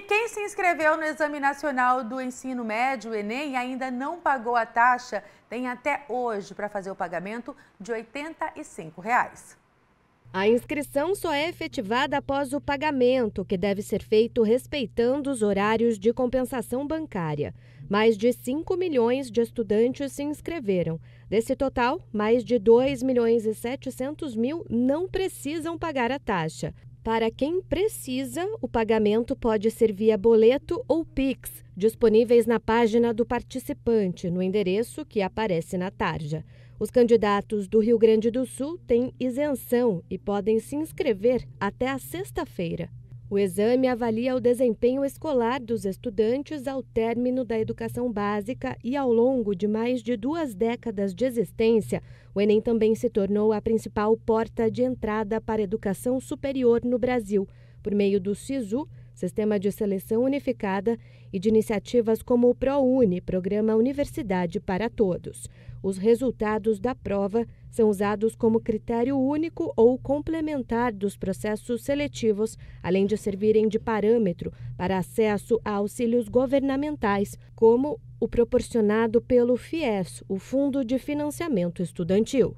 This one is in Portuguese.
E quem se inscreveu no Exame Nacional do Ensino Médio, Enem, e ainda não pagou a taxa, tem até hoje para fazer o pagamento de R$ 85. Reais. A inscrição só é efetivada após o pagamento, que deve ser feito respeitando os horários de compensação bancária. Mais de 5 milhões de estudantes se inscreveram. Desse total, mais de 2 milhões e 700 mil não precisam pagar a taxa. Para quem precisa, o pagamento pode ser via boleto ou Pix, disponíveis na página do participante, no endereço que aparece na tarja. Os candidatos do Rio Grande do Sul têm isenção e podem se inscrever até a sexta-feira. O exame avalia o desempenho escolar dos estudantes ao término da educação básica e ao longo de mais de duas décadas de existência. O Enem também se tornou a principal porta de entrada para a educação superior no Brasil. Por meio do SISU, Sistema de Seleção Unificada e de iniciativas como o ProUni, Programa Universidade para Todos. Os resultados da prova são usados como critério único ou complementar dos processos seletivos, além de servirem de parâmetro para acesso a auxílios governamentais, como o proporcionado pelo FIES, o Fundo de Financiamento Estudantil.